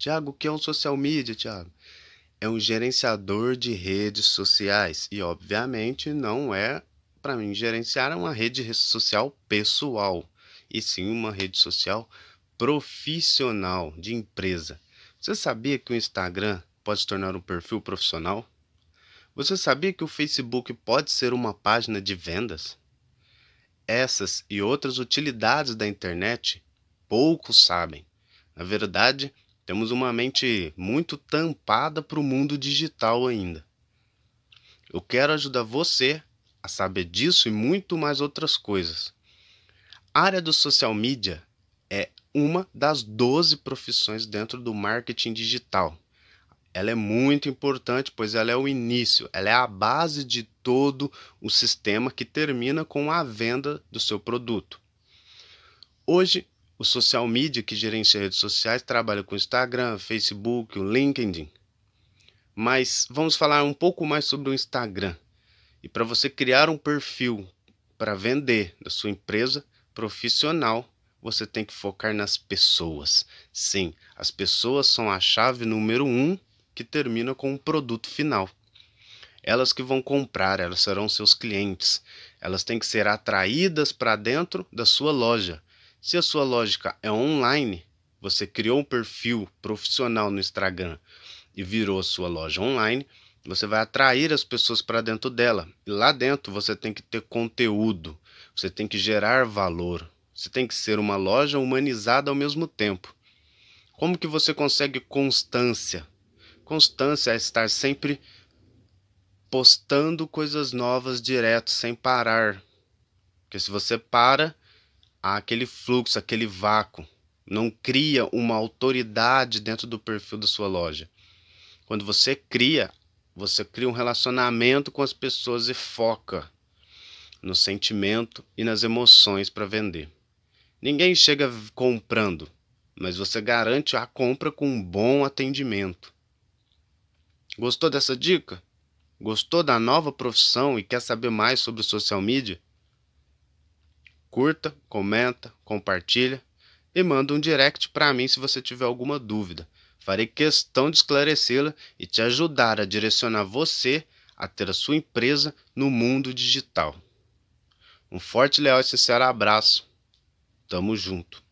Tiago, o que é um social media, Tiago? É um gerenciador de redes sociais e, obviamente, não é para mim gerenciar uma rede social pessoal e sim uma rede social profissional de empresa. Você sabia que o Instagram pode se tornar um perfil profissional? Você sabia que o Facebook pode ser uma página de vendas? Essas e outras utilidades da internet poucos sabem. Na verdade, temos uma mente muito tampada para o mundo digital ainda. Eu quero ajudar você a saber disso e muito mais outras coisas. A área do social media é uma das 12 profissões dentro do marketing digital. Ela é muito importante, pois ela é o início, ela é a base de todo o sistema que termina com a venda do seu produto. Hoje o social media que gerencia redes sociais trabalha com Instagram, Facebook, o LinkedIn. Mas vamos falar um pouco mais sobre o Instagram. E para você criar um perfil para vender da sua empresa profissional, você tem que focar nas pessoas. Sim, as pessoas são a chave número um que termina com o um produto final. Elas que vão comprar, elas serão seus clientes. Elas têm que ser atraídas para dentro da sua loja. Se a sua lógica é online, você criou um perfil profissional no Instagram e virou sua loja online, você vai atrair as pessoas para dentro dela. E lá dentro você tem que ter conteúdo, você tem que gerar valor, você tem que ser uma loja humanizada ao mesmo tempo. Como que você consegue constância? Constância é estar sempre postando coisas novas direto, sem parar. Porque se você para, há aquele fluxo, aquele vácuo. Não cria uma autoridade dentro do perfil da sua loja. Quando você cria, você cria um relacionamento com as pessoas e foca no sentimento e nas emoções para vender. Ninguém chega comprando, mas você garante a compra com um bom atendimento. Gostou dessa dica? Gostou da nova profissão e quer saber mais sobre social media? curta, comenta, compartilha e manda um direct para mim se você tiver alguma dúvida. Farei questão de esclarecê-la e te ajudar a direcionar você a ter a sua empresa no mundo digital. Um forte, leal e sincero abraço. Tamo junto.